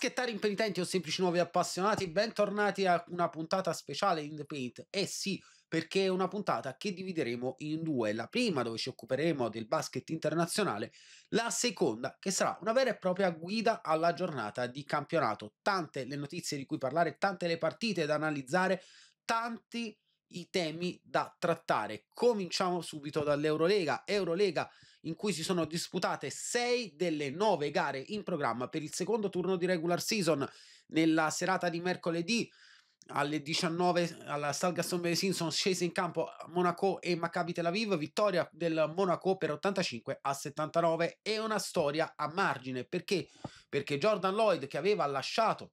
Baschettari impenitenti o semplici nuovi appassionati, bentornati a una puntata speciale in The Paint. Eh sì, perché è una puntata che divideremo in due. La prima dove ci occuperemo del basket internazionale, la seconda che sarà una vera e propria guida alla giornata di campionato. Tante le notizie di cui parlare, tante le partite da analizzare, tanti i temi da trattare. Cominciamo subito dall'Eurolega. Eurolega in cui si sono disputate 6 delle 9 gare in programma per il secondo turno di regular season nella serata di mercoledì alle 19 alla Salgasson Beresin sono scese in campo Monaco e Maccabi Tel Aviv, vittoria del Monaco per 85 a 79 è una storia a margine perché perché Jordan Lloyd che aveva lasciato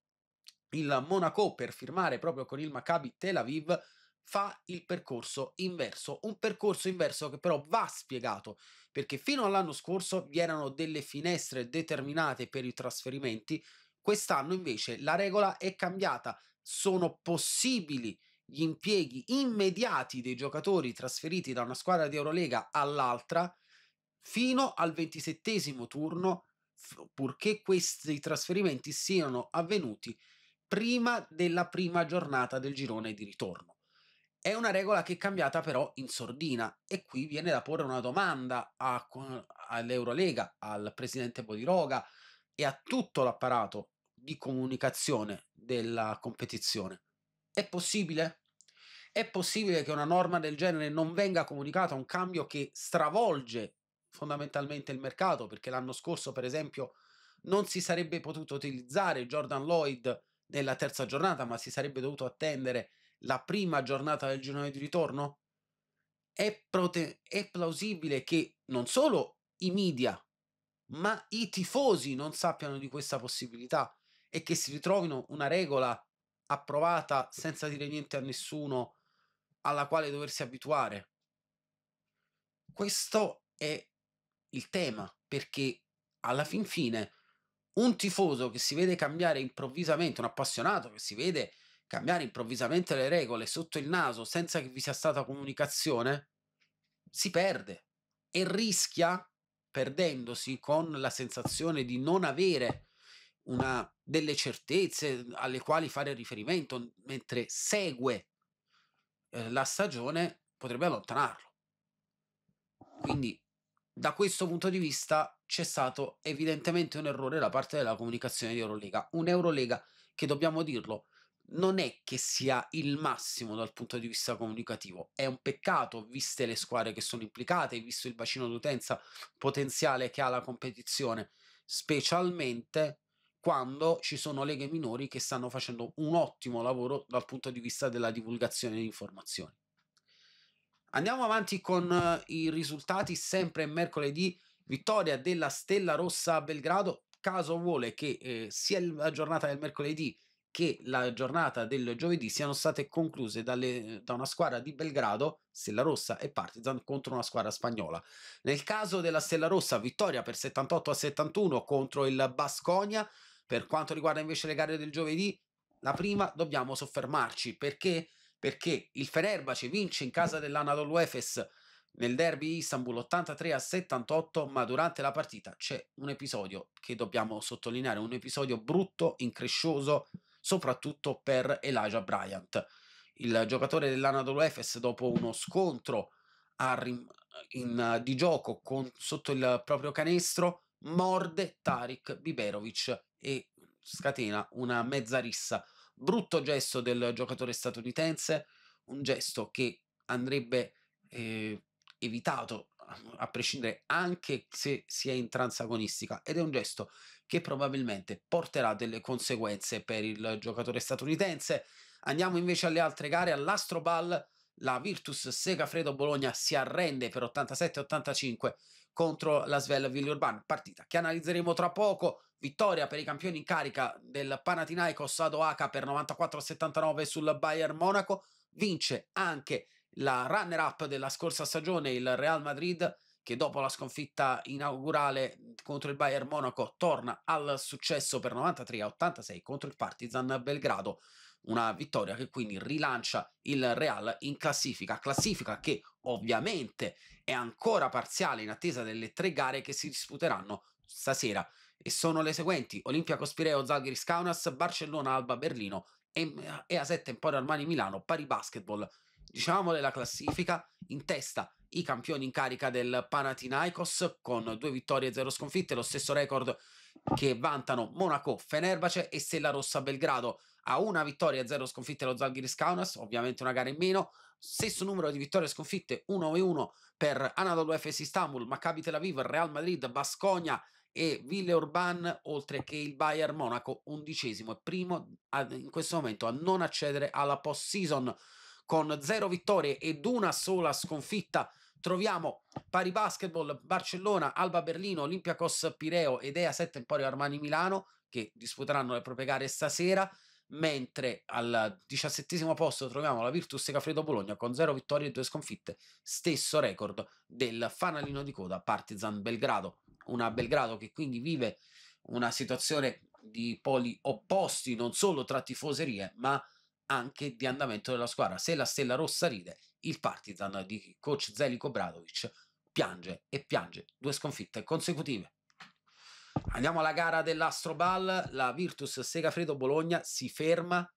il Monaco per firmare proprio con il Maccabi Tel Aviv fa il percorso inverso, un percorso inverso che però va spiegato perché fino all'anno scorso vi erano delle finestre determinate per i trasferimenti, quest'anno invece la regola è cambiata, sono possibili gli impieghi immediati dei giocatori trasferiti da una squadra di Eurolega all'altra fino al ventisettesimo turno, purché questi trasferimenti siano avvenuti prima della prima giornata del girone di ritorno. È una regola che è cambiata però in sordina e qui viene da porre una domanda a, all'Eurolega, al presidente Bodiroga e a tutto l'apparato di comunicazione della competizione. È possibile? È possibile che una norma del genere non venga comunicata, un cambio che stravolge fondamentalmente il mercato, perché l'anno scorso, per esempio, non si sarebbe potuto utilizzare Jordan Lloyd nella terza giornata, ma si sarebbe dovuto attendere la prima giornata del girone di ritorno? È, prote- è plausibile che non solo i media, ma i tifosi non sappiano di questa possibilità e che si ritrovino una regola approvata senza dire niente a nessuno alla quale doversi abituare. Questo è il tema, perché alla fin fine un tifoso che si vede cambiare improvvisamente, un appassionato che si vede cambiare improvvisamente le regole sotto il naso senza che vi sia stata comunicazione, si perde e rischia, perdendosi con la sensazione di non avere una, delle certezze alle quali fare riferimento, mentre segue eh, la stagione, potrebbe allontanarlo. Quindi, da questo punto di vista, c'è stato evidentemente un errore da parte della comunicazione di Eurolega. Un Eurolega che, dobbiamo dirlo, non è che sia il massimo dal punto di vista comunicativo. È un peccato, viste le squadre che sono implicate, visto il bacino d'utenza potenziale che ha la competizione, specialmente quando ci sono leghe minori che stanno facendo un ottimo lavoro dal punto di vista della divulgazione di informazioni. Andiamo avanti con eh, i risultati, sempre mercoledì, vittoria della Stella Rossa a Belgrado. Caso vuole che eh, sia la giornata del mercoledì che la giornata del giovedì siano state concluse dalle, da una squadra di Belgrado, Stella Rossa e Partizan contro una squadra spagnola. Nel caso della Stella Rossa, vittoria per 78 a 71 contro il Basconia. Per quanto riguarda invece le gare del giovedì, la prima dobbiamo soffermarci perché, perché il Fenerbahce vince in casa dell'Anadolu Efes nel derby Istanbul 83 a 78, ma durante la partita c'è un episodio che dobbiamo sottolineare, un episodio brutto, increscioso, soprattutto per Elijah Bryant. Il giocatore dell'Anadolu Efes, dopo uno scontro a, in, di gioco con, sotto il proprio canestro, morde Tarik Biberovic e scatena una mezza rissa. Brutto gesto del giocatore statunitense, un gesto che andrebbe eh, evitato a prescindere anche se si è in transagonistica ed è un gesto che probabilmente porterà delle conseguenze per il giocatore statunitense. Andiamo invece alle altre gare, all'Astrobal la Virtus Segafredo Bologna si arrende per 87-85 contro la Svel Villeurban, partita che analizzeremo tra poco, vittoria per i campioni in carica del Panathinaikos ad Oaca per 94-79 sul Bayern Monaco, vince anche il la runner-up della scorsa stagione, il Real Madrid, che dopo la sconfitta inaugurale mhmm, contro il Bayern Monaco torna al successo per 93 a 86 contro il Partizan Belgrado. Una vittoria che quindi rilancia il Real in classifica, classifica che ovviamente è ancora parziale in attesa delle tre gare che si disputeranno stasera e sono le seguenti: Olimpia Cospireo, Zalgiris Kaunas, Barcellona, Alba Berlino e A7 Emporio Armani Milano, Pari Basketball diciamo della classifica, in testa i campioni in carica del Panathinaikos con due vittorie e zero sconfitte, lo stesso record che vantano Monaco, Fenerbahce e Stella Rossa Belgrado a una vittoria e zero sconfitte lo Zalgiris Kaunas, ovviamente una gara in meno, stesso numero di vittorie e sconfitte 1-1 per Anadolu Efes Istanbul, Maccabi Tel Aviv, Real Madrid, Basconia e Ville Urban, oltre che il Bayern Monaco, undicesimo e primo in questo momento a non accedere alla post-season con zero vittorie ed una sola sconfitta. Troviamo Pari Basketball, Barcellona, Alba Berlino, Olympiacos Pireo ed 7 Emporio Armani Milano che disputeranno le proprie gare stasera mentre al diciassettesimo posto troviamo la Virtus Segafredo Bologna con zero vittorie e due sconfitte, stesso record del fanalino di coda Partizan Belgrado, una Belgrado che quindi vive una situazione di poli opposti non solo tra tifoserie ma anche di andamento della squadra. Se la Stella Rossa ride, il Partizan di coach Zeliko Bradovic piange e piange due sconfitte consecutive. Andiamo alla gara dell'Astrobal, la Virtus Segafredo Bologna si ferma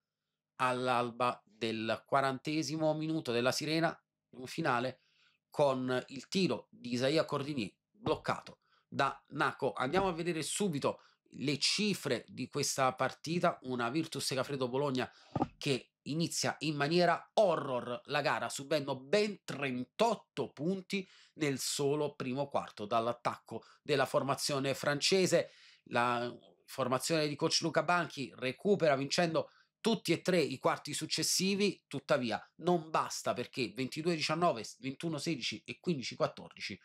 all'alba del quarantesimo minuto della sirena in finale con il tiro di Isaia Cordini bloccato da Naco. Andiamo a vedere subito le cifre di questa partita, una Virtus Segafredo Bologna che inizia in maniera horror la gara, subendo ben 38 punti nel solo primo quarto dall'attacco della formazione francese. La formazione di coach Luca Banchi recupera vincendo tutti e tre i quarti successivi, tuttavia non basta perché 22-19, 21-16 e 15-14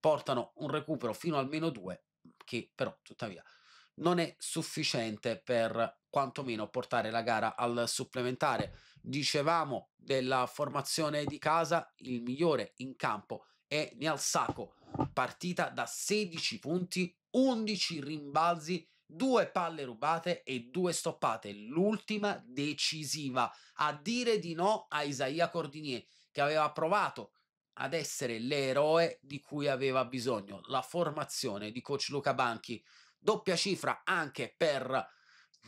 portano un recupero fino al meno 2 che però tuttavia non è sufficiente per quantomeno portare la gara al supplementare. Dicevamo della formazione di casa, il migliore in campo è Nial Sacco, partita da 16 punti, 11 rimbalzi, due palle rubate e due stoppate, l'ultima decisiva a dire di no a Isaiah Cordinier che aveva provato ad essere l'eroe di cui aveva bisogno la formazione di coach Luca Banchi doppia cifra anche per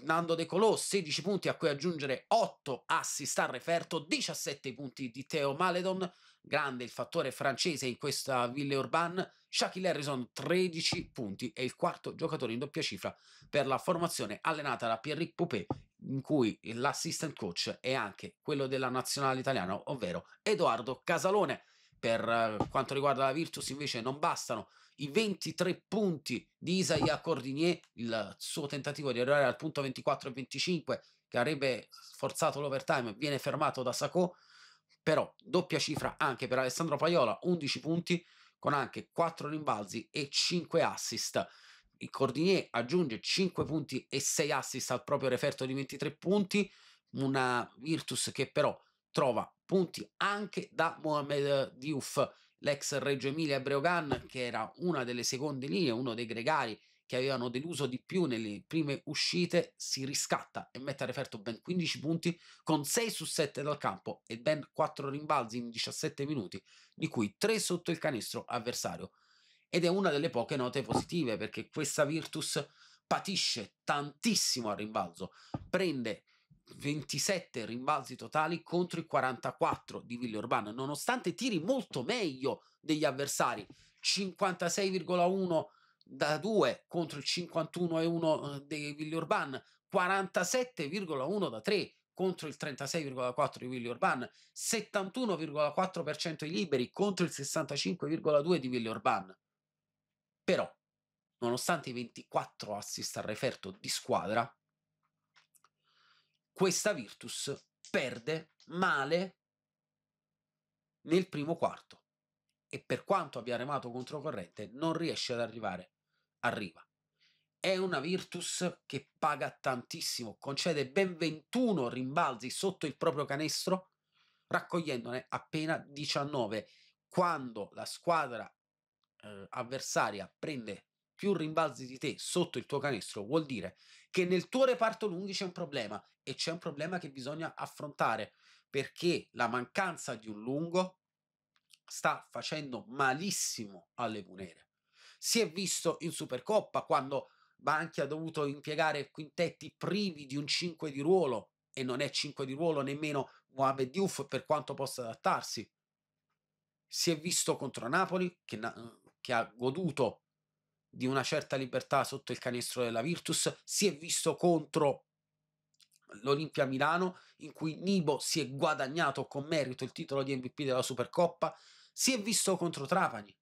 Nando De Colò, 16 punti a cui aggiungere 8 assist al referto, 17 punti di Teo Maledon, grande il fattore francese in questa Ville Urban, Shaquille Harrison 13 punti e il quarto giocatore in doppia cifra per la formazione allenata da Pierrick Poupé in cui l'assistant coach è anche quello della nazionale italiana, ovvero Edoardo Casalone. Per eh, quanto riguarda la Virtus invece non bastano i 23 punti di Isaiah Cordinier, il suo tentativo di arrivare al punto 24 e 25 che avrebbe forzato l'overtime viene fermato da Sacco, però doppia cifra anche per Alessandro Paiola, 11 punti con anche 4 rimbalzi e 5 assist. Il Cordinier aggiunge 5 punti e 6 assist al proprio referto di 23 punti, una Virtus che però trova punti anche da Mohamed Diouf, l'ex Reggio Emilia Breogan, che era una delle seconde linee, uno dei gregari che avevano deluso di più nelle prime uscite, si riscatta e mette a referto ben 15 punti con 6 su 7 dal campo e ben 4 rimbalzi in 17 minuti, di cui 3 sotto il canestro avversario. Ed è una delle poche note positive perché questa Virtus patisce tantissimo al rimbalzo, prende 27 rimbalzi totali contro i 44 di Villeurbanne, nonostante tiri molto meglio degli avversari, 56,1 da 2 contro il 51,1 eh, di Villeurbanne, 47,1 da 3 contro il 36,4 di Villeurbanne, 71,4% i liberi contro il 65,2 di Villeurbanne. Però, nonostante i 24 assist al referto di squadra, questa Virtus perde male nel primo quarto e per quanto abbia remato controcorrente non riesce ad arrivare arriva è una Virtus che paga tantissimo concede ben 21 rimbalzi sotto il proprio canestro raccogliendone appena 19 quando la squadra eh, avversaria prende più rimbalzi di te sotto il tuo canestro, vuol dire che nel tuo reparto lunghi c'è un problema e c'è un problema che bisogna affrontare perché la mancanza di un lungo sta facendo malissimo alle punere. Si è visto in Supercoppa quando Banchi ha dovuto impiegare quintetti privi di un 5 di ruolo e non è 5 di ruolo nemmeno Mohamed Diouf per quanto possa adattarsi. Si è visto contro Napoli che, che ha goduto di una certa libertà sotto il canestro della Virtus, si è visto contro l'Olimpia Milano in cui Nibo si è guadagnato con merito il titolo di MVP della Supercoppa, si è visto contro Trapani.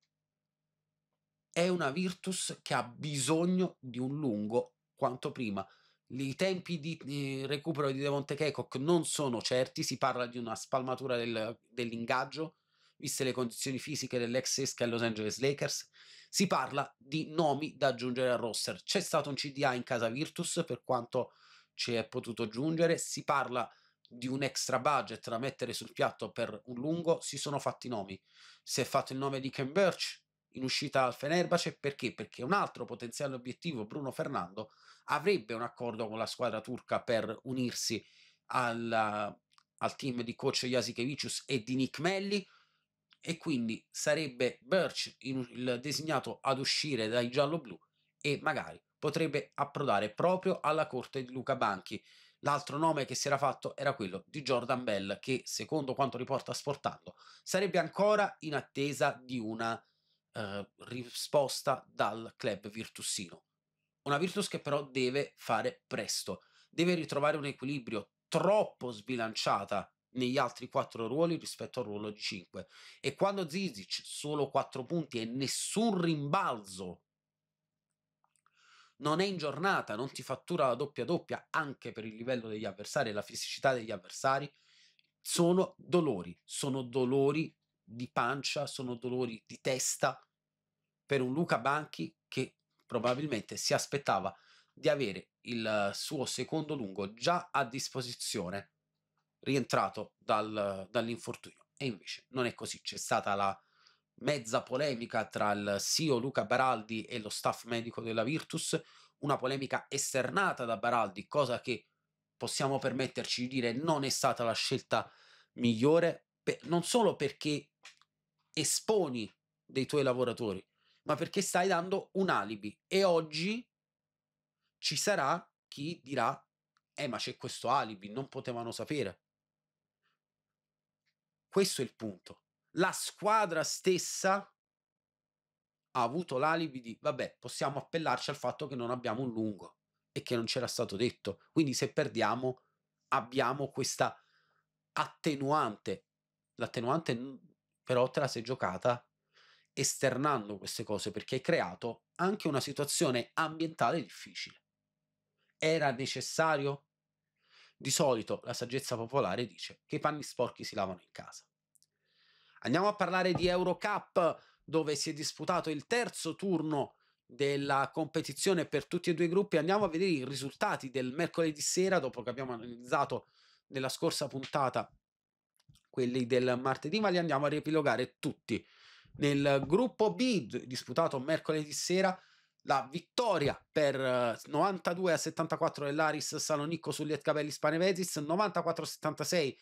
È una Virtus che ha bisogno di un lungo quanto prima. I tempi di eh, recupero di Devonte Kekok non sono certi, si parla di una spalmatura del, dell'ingaggio, viste le condizioni fisiche dell'ex esca Los Angeles Lakers, si parla di nomi da aggiungere al roster. C'è stato un CDA in casa Virtus per quanto ci è potuto giungere, si parla di un extra budget da mettere sul piatto per un lungo, si sono fatti nomi. Si è fatto il nome di Ken Birch in uscita al Fenerbahce, perché? Perché un altro potenziale obiettivo, Bruno Fernando, avrebbe un accordo con la squadra turca per unirsi alla, al team di coach Jasikevicius e di Nick Melli, e quindi sarebbe Birch il designato ad uscire dai giallo-blu e magari potrebbe approdare proprio alla corte di Luca Banchi. L'altro nome che si era fatto era quello di Jordan Bell che, secondo quanto riporta Sportando, sarebbe ancora in attesa di una eh, risposta dal club virtussino. Una Virtus che però deve fare presto, deve ritrovare un equilibrio troppo sbilanciata negli altri quattro ruoli rispetto al ruolo di 5. E quando Zizic solo 4 punti e nessun rimbalzo non è in giornata, non ti fattura la doppia doppia anche per il livello degli avversari e la fisicità degli avversari, sono dolori, sono dolori di pancia, sono dolori di testa per un Luca Banchi che probabilmente si aspettava di avere il suo secondo lungo già a disposizione rientrato dal, dall'infortunio. E invece non è così, c'è stata la mezza polemica tra il CEO Luca Baraldi e lo staff medico della Virtus, una polemica esternata da Baraldi, cosa che possiamo permetterci di dire non è stata la scelta migliore, per, non solo perché esponi dei tuoi lavoratori, ma perché stai dando un alibi e oggi ci sarà chi dirà eh ma c'è questo alibi, non potevano sapere. Questo è il punto. La squadra stessa ha avuto l'alibi di, vabbè, possiamo appellarci al fatto che non abbiamo un lungo e che non c'era stato detto. Quindi se perdiamo abbiamo questa attenuante. L'attenuante però te la sei giocata esternando queste cose perché hai creato anche una situazione ambientale difficile. Era necessario? Di solito la saggezza popolare dice che i panni sporchi si lavano in casa. Andiamo a parlare di Eurocup, dove si è disputato il terzo turno della competizione per tutti e due i gruppi. Andiamo a vedere i risultati del mercoledì sera, dopo che abbiamo analizzato nella scorsa puntata quelli del martedì, ma li andiamo a riepilogare tutti. Nel gruppo B, disputato mercoledì sera, la vittoria per 92 eh, a 74 dell'Aris Salonicco sugli Lietkabelis Spanevezis, 94 a 76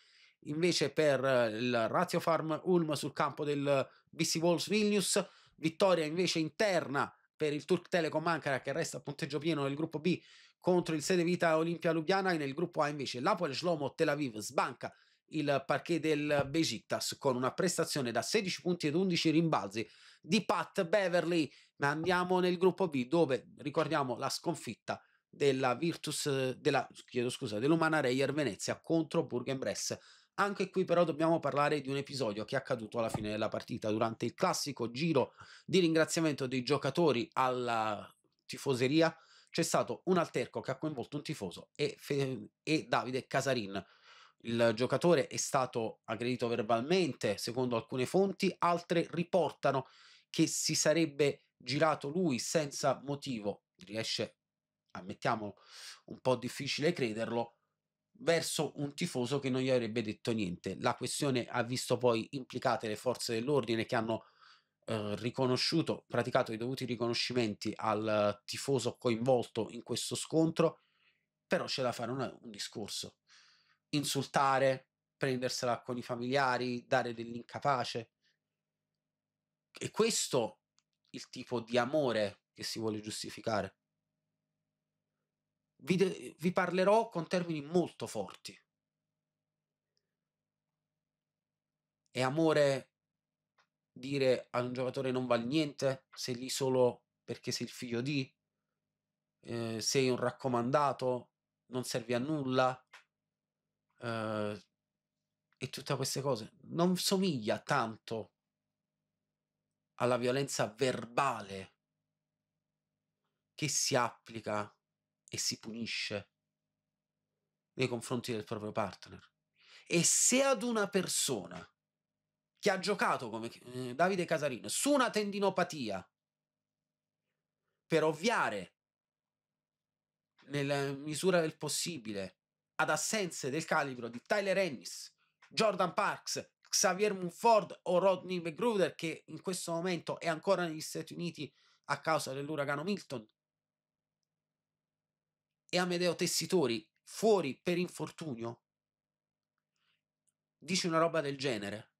invece per eh, il Ratio Farm Ulm sul campo del BC Wolves Vilnius, vittoria invece interna per il Turk Telecom Ankara che resta a punteggio pieno nel gruppo B contro il Sede Vita Olimpia Lubiana e nel gruppo A invece l'Apoel Shlomo Tel Aviv sbanca il parquet del Besiktas con una prestazione da 16 punti ed 11 rimbalzi di Pat Beverly ma andiamo nel gruppo B dove ricordiamo la sconfitta della Virtus della, chiedo scusa, dell'Umana Reyer Venezia contro Burgen Bress. anche qui però dobbiamo parlare di un episodio che è accaduto alla fine della partita durante il classico giro di ringraziamento dei giocatori alla tifoseria c'è stato un alterco che ha coinvolto un tifoso e, e Davide Casarin il giocatore è stato aggredito verbalmente, secondo alcune fonti, altre riportano che si sarebbe girato lui senza motivo. Riesce, ammettiamo, un po' difficile crederlo, verso un tifoso che non gli avrebbe detto niente. La questione ha visto poi implicate le forze dell'ordine che hanno eh, riconosciuto, praticato i dovuti riconoscimenti al tifoso coinvolto in questo scontro, però c'è da fare una, un discorso insultare, prendersela con i familiari, dare dell'incapace. E questo il tipo di amore che si vuole giustificare. Vi, de- vi parlerò con termini molto forti. È amore dire a un giocatore non vale niente, sei lì solo perché sei il figlio di, eh, sei un raccomandato, non servi a nulla, eh, e tutte queste cose, non somiglia tanto alla violenza verbale che si applica e si punisce nei confronti del proprio partner. E se ad una persona che ha giocato come eh, Davide Casarino su una tendinopatia per ovviare nella misura del possibile ad assenze del calibro di Tyler Ennis, Jordan Parks, Xavier Munford o Rodney McGruder che in questo momento è ancora negli Stati Uniti a causa dell'uragano Milton e Amedeo Tessitori fuori per infortunio dici una roba del genere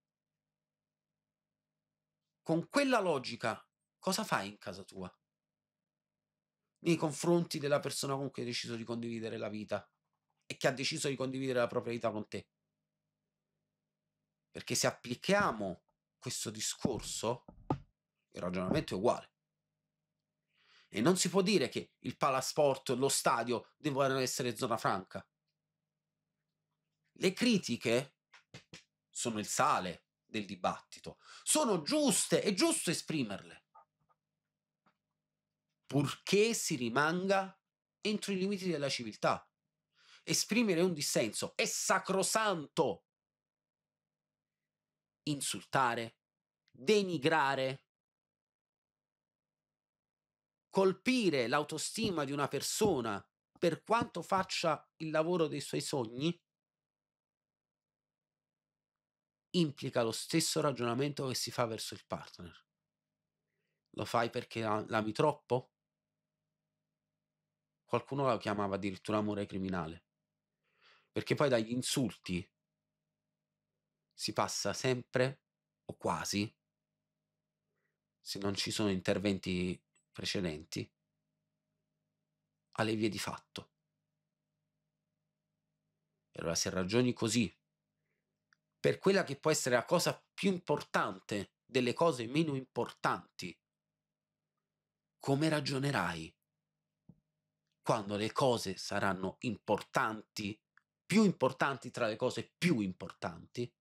con quella logica cosa fai in casa tua nei confronti della persona con cui hai deciso di condividere la vita e che ha deciso di condividere la propria vita con te. Perché se applichiamo questo discorso, il ragionamento è uguale. E non si può dire che il palasport, lo stadio devono essere zona franca. Le critiche sono il sale del dibattito, sono giuste, è giusto esprimerle, purché si rimanga entro i limiti della civiltà. Esprimere un dissenso è sacrosanto. Insultare, denigrare, colpire l'autostima di una persona per quanto faccia il lavoro dei suoi sogni implica lo stesso ragionamento che si fa verso il partner. Lo fai perché l'ami troppo? Qualcuno la chiamava addirittura amore criminale perché poi dagli insulti si passa sempre o quasi, se non ci sono interventi precedenti, alle vie di fatto. E allora se ragioni così, per quella che può essere la cosa più importante delle cose meno importanti, come ragionerai quando le cose saranno importanti più importanti tra le cose più importanti.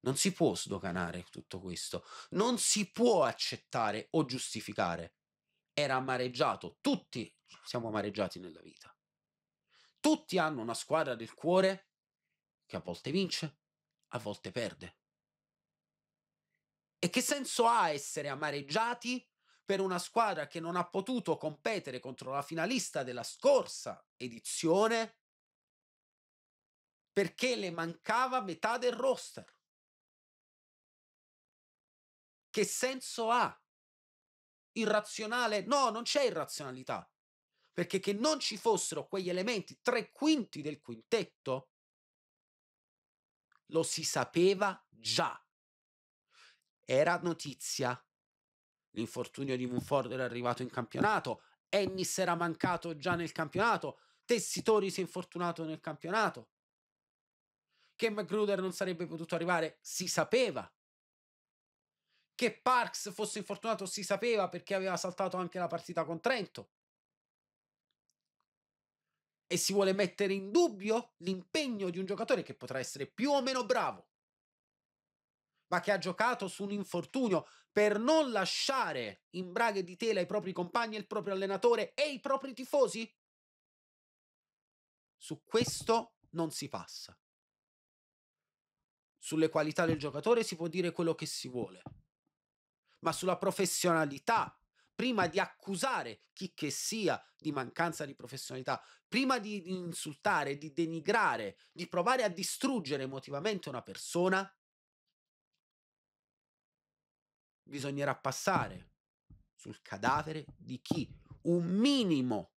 Non si può sdoganare tutto questo, non si può accettare o giustificare. Era amareggiato, tutti siamo amareggiati nella vita. Tutti hanno una squadra del cuore che a volte vince, a volte perde. E che senso ha essere amareggiati per una squadra che non ha potuto competere contro la finalista della scorsa edizione perché le mancava metà del roster. Che senso ha? Irrazionale? No, non c'è irrazionalità. Perché che non ci fossero quegli elementi, tre quinti del quintetto, lo si sapeva già. Era notizia L'infortunio di Munford era arrivato in campionato, Ennis era mancato già nel campionato, Tessitori si è infortunato nel campionato, che McGruder non sarebbe potuto arrivare, si sapeva. Che Parks fosse infortunato si sapeva perché aveva saltato anche la partita con Trento. E si vuole mettere in dubbio l'impegno di un giocatore che potrà essere più o meno bravo, ma che ha giocato su un infortunio per non lasciare in braghe di tela i propri compagni, il proprio allenatore e i propri tifosi? Su questo non si passa. Sulle qualità del giocatore si può dire quello che si vuole, ma sulla professionalità prima di accusare chi che sia di mancanza di professionalità, prima di insultare, di denigrare, di provare a distruggere emotivamente una persona, bisognerà passare sul cadavere di chi un minimo,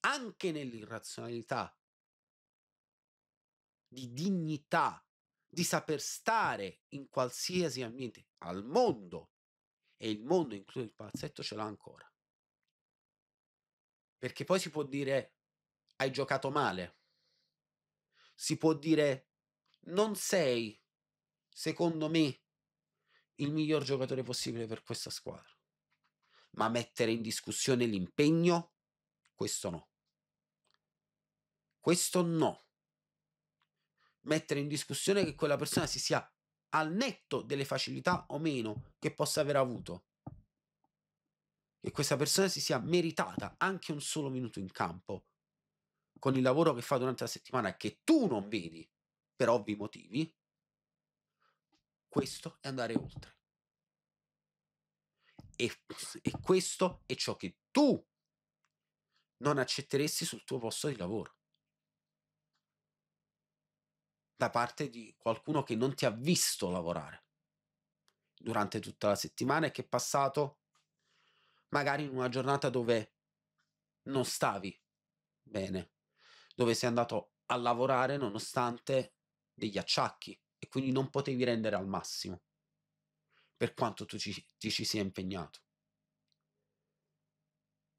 anche nell'irrazionalità, di dignità, di saper stare in qualsiasi ambiente, al mondo, e il mondo, incluso il palazzetto, ce l'ha ancora. Perché poi si può dire hai giocato male, si può dire non sei, secondo me, il miglior giocatore possibile per questa squadra. Ma mettere in discussione l'impegno, questo no. Questo no. Mettere in discussione che quella persona si sia al netto delle facilità o meno che possa aver avuto. Che questa persona si sia meritata anche un solo minuto in campo con il lavoro che fa durante la settimana che tu non vedi per ovvi motivi, questo è andare oltre. E, e questo è ciò che tu non accetteresti sul tuo posto di lavoro. Da parte di qualcuno che non ti ha visto lavorare durante tutta la settimana e che è passato magari in una giornata dove non stavi bene, dove sei andato a lavorare nonostante degli acciacchi, e quindi non potevi rendere al massimo, per quanto tu ci, ti ci sia impegnato.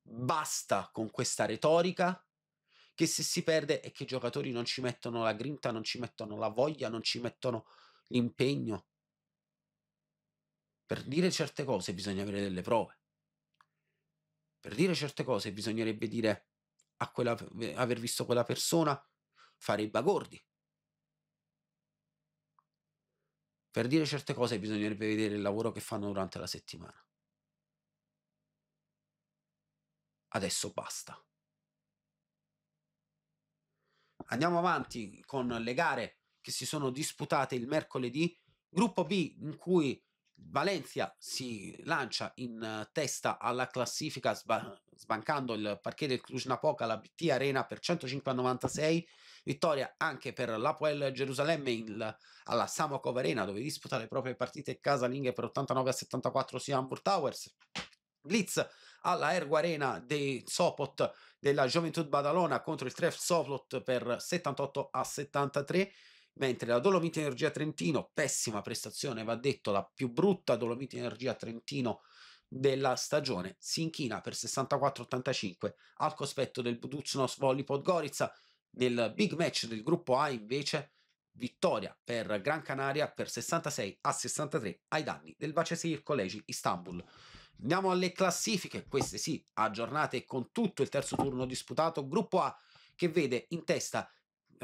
Basta con questa retorica che se si perde è che i giocatori non ci mettono la grinta, non ci mettono la voglia, non ci mettono l'impegno. Per dire certe cose bisogna avere delle prove. Per dire certe cose bisognerebbe dire a quella, aver visto quella persona fare i bagordi, Per dire certe cose bisognerebbe vedere il lavoro che fanno durante la settimana. Adesso basta. Andiamo avanti con le gare che si sono disputate il mercoledì. Gruppo B in cui Valencia si lancia in testa alla classifica sba- sbancando il parquet del Cluj-Napoca alla BT Arena per 105-96 vittoria anche per l'Apoel Gerusalemme in, alla Samokov Arena dove disputa le proprie partite casalinghe per 89-74 sia Hamburg Towers Blitz alla Ergo Arena dei Sopot della Juventud Badalona contro il Tref Sopot per 78 a 73 mentre la Dolomiti Energia Trentino, pessima prestazione, va detto, la più brutta Dolomiti Energia Trentino della stagione, si inchina per 64-85 al cospetto del Buduznos Volley Podgorica. Nel big match del gruppo A invece vittoria per Gran Canaria per 66 a 63 ai danni del Bacesir Collegi Istanbul. Andiamo alle classifiche, queste sì, aggiornate con tutto il terzo turno disputato. Gruppo A che vede in testa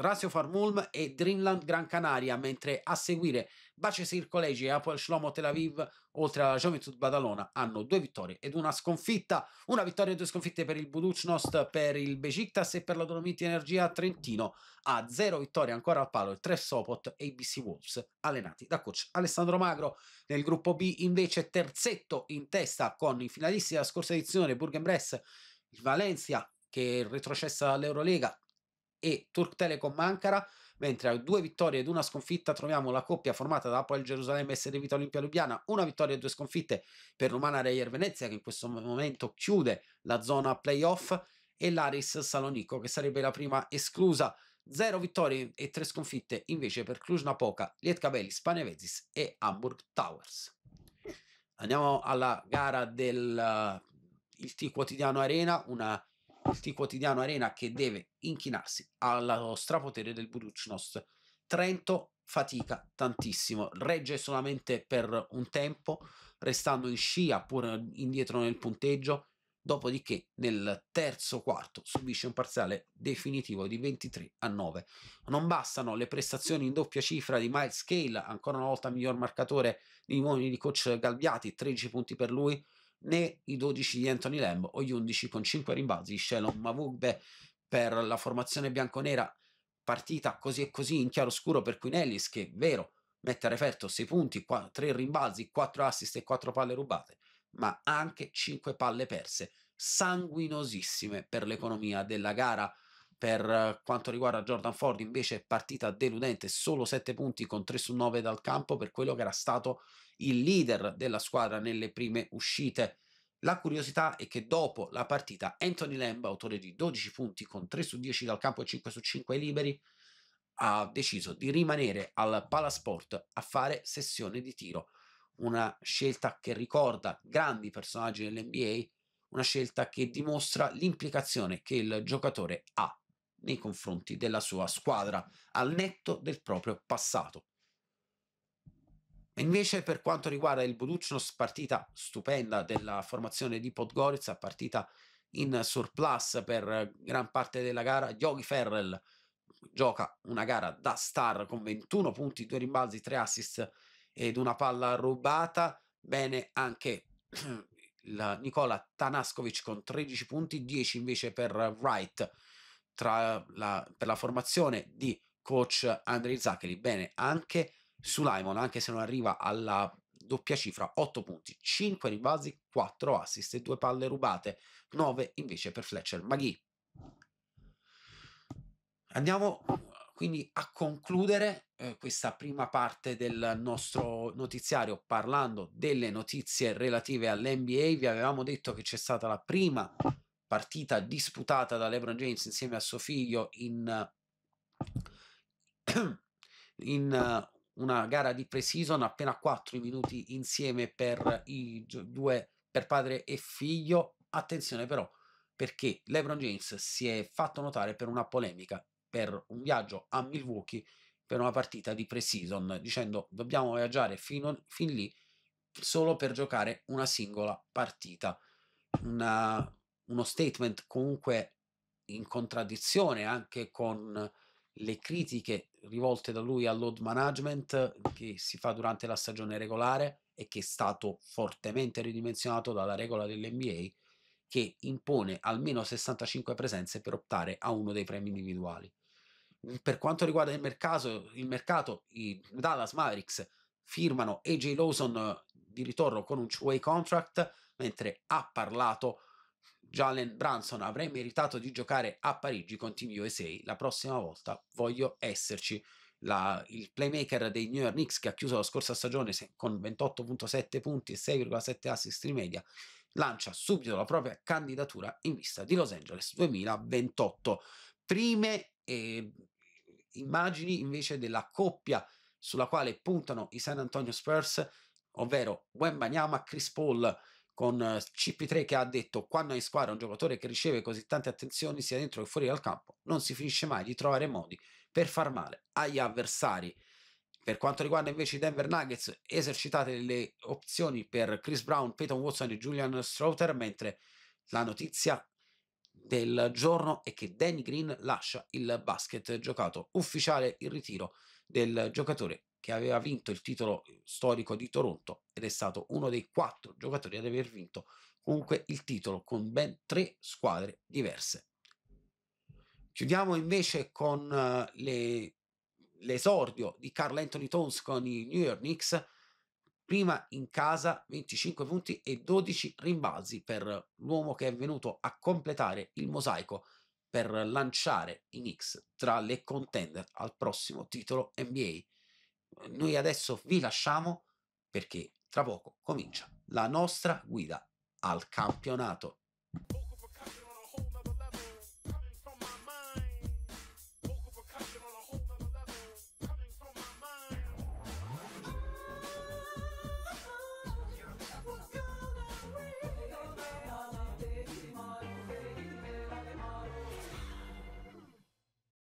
Rasio Farmulm e Dreamland Gran Canaria, mentre a seguire Bacesir Collegi e Apoel Shlomo Tel Aviv, oltre alla Gioventù Badalona, hanno due vittorie ed una sconfitta, una vittoria e due sconfitte per il Buducnost, per il Beciktas e per la Dolomiti Energia Trentino, a zero vittorie ancora al palo il 3 Sopot e i BC Wolves, allenati da coach Alessandro Magro. Nel gruppo B invece terzetto in testa con i finalisti della scorsa edizione Burgen Bress, il Valencia che è retrocessa all'Eurolega e Turk Telecom Ankara, mentre a due vittorie ed una sconfitta troviamo la coppia formata da Apoel Gerusalemme e Servita Olimpia Lubiana, una vittoria e due sconfitte per Romana Reyer Venezia che in questo momento chiude la zona playoff e l'Aris Salonico che sarebbe la prima esclusa. Zero vittorie e tre sconfitte invece per Cluj-Napoca, Lietka Belis, Panevezis e Hamburg Towers. Andiamo alla gara del il T quotidiano Arena, una il multiquotidiano Arena che deve inchinarsi allo strapotere del Buducnost. Trento fatica tantissimo, regge solamente per un tempo, restando in scia pur indietro nel punteggio, dopodiché nel terzo quarto subisce un parziale definitivo di 23 a 9. Non bastano le prestazioni in doppia cifra di Miles Scale, ancora una volta miglior marcatore nei uomini di coach Galbiati, 13 punti per lui, né i 12 di Anthony Lamb o gli 11 con 5 rimbalzi di Shelon Mavugbe per la formazione bianconera partita così e così in chiaroscuro per Quinellis Ellis che, vero, mette a referto 6 punti, 3 rimbalzi, 4 assist e 4 palle rubate, ma anche 5 palle perse, sanguinosissime per l'economia della gara. Per eh, quanto riguarda Jordan Ford invece partita deludente, solo 7 punti con 3 su 9 dal campo per quello che era stato il leader della squadra nelle prime uscite. La curiosità è che dopo la partita Anthony Lamb, autore di 12 punti con 3 su 10 dal campo e 5 su 5 liberi, ha deciso di rimanere al Palasport a fare sessione di tiro. Una scelta che ricorda grandi personaggi dell'NBA, una scelta che dimostra l'implicazione che il giocatore ha nei confronti della sua squadra, al netto del proprio passato. Invece per quanto riguarda il Buducnos, partita stupenda della formazione di Podgorica, partita in surplus per gran parte della gara, Yogi Ferrell gioca una gara da star con 21 punti, 2 rimbalzi, 3 assist ed una palla rubata, bene anche Nicola Tanaskovic con 13 punti, 10 invece per Wright la, per la formazione di coach Andrei Zaccheri, bene anche su Sulaimon, anche se non arriva alla doppia cifra, 8 punti, 5 rimbalzi, 4 assist e 2 palle rubate, 9 invece per Fletcher Maghi. Andiamo quindi a concludere eh, questa prima parte del nostro notiziario parlando delle notizie relative all'NBA. Vi avevamo detto che c'è stata la prima partita disputata da LeBron James insieme a suo figlio in, in eh, una gara di pre-season, appena 4 minuti insieme per i due, per padre e figlio. Attenzione però, perché LeBron James si è fatto notare per una polemica, per un viaggio a Milwaukee, per una partita di pre-season, dicendo dobbiamo viaggiare fino, fin lì solo per giocare una singola partita. Una, uno statement comunque in contraddizione anche con le critiche rivolte da lui al load management che si fa durante la stagione regolare e che è stato fortemente ridimensionato dalla regola dell'NBA che impone almeno 65 presenze per optare a uno dei premi individuali. Per quanto riguarda il mercato, il mercato i Dallas Mavericks firmano AJ Lawson di ritorno con un two-way contract, mentre ha parlato Jalen Branson avrei meritato di giocare a Parigi con Team USA, la prossima volta voglio esserci. La, il playmaker dei New York Knicks che ha chiuso la scorsa stagione con 28.7 punti e 6,7 assist in media lancia subito la propria candidatura in vista di Los Angeles 2028. Prime eh, immagini invece della coppia sulla quale puntano i San Antonio Spurs, ovvero Wemba Nyama e Chris Paul con eh, CP3 che ha detto quando hai in squadra un giocatore che riceve così tante attenzioni sia dentro che fuori dal campo, non si finisce mai di trovare modi per far male agli avversari. Per quanto riguarda invece i Denver Nuggets, esercitate le opzioni per Chris Brown, Peyton Watson e Julian Strouter, mentre la notizia del giorno è che Danny Green lascia il basket giocato, ufficiale il ritiro del giocatore che aveva vinto il titolo eh, storico di Toronto ed è stato uno dei quattro giocatori ad aver vinto comunque il titolo con ben tre squadre diverse. Chiudiamo invece con uh, le, l'esordio di Carl Anthony Towns con i New York Knicks, prima in casa 25 punti e 12 rimbalzi per l'uomo che è venuto a completare il mosaico per lanciare i Knicks tra le contender al prossimo titolo NBA noi adesso vi lasciamo perché tra poco comincia la nostra guida al campionato.